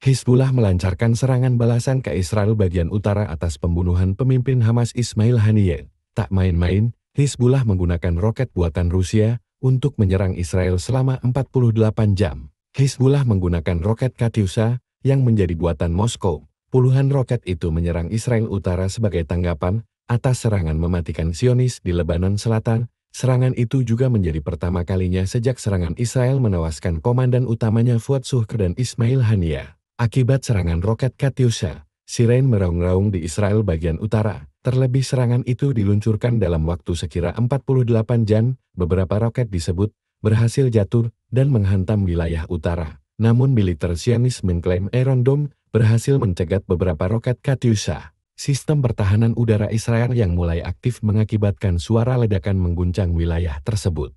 Hizbullah melancarkan serangan balasan ke Israel bagian utara atas pembunuhan pemimpin Hamas Ismail Haniyeh. Tak main-main, Hizbullah menggunakan roket buatan Rusia untuk menyerang Israel selama 48 jam. Hizbullah menggunakan roket Katyusha yang menjadi buatan Moskow. Puluhan roket itu menyerang Israel utara sebagai tanggapan atas serangan mematikan Sionis di Lebanon Selatan Serangan itu juga menjadi pertama kalinya sejak serangan Israel menewaskan komandan utamanya Fuad Suhker dan Ismail Haniyeh. Akibat serangan roket Katyusha, Siren meraung-raung di Israel bagian utara. Terlebih serangan itu diluncurkan dalam waktu sekira 48 jam, beberapa roket disebut berhasil jatuh dan menghantam wilayah utara. Namun militer Zionis mengklaim Iron Dome berhasil mencegat beberapa roket Katyusha. Sistem pertahanan udara Israel yang mulai aktif mengakibatkan suara ledakan mengguncang wilayah tersebut.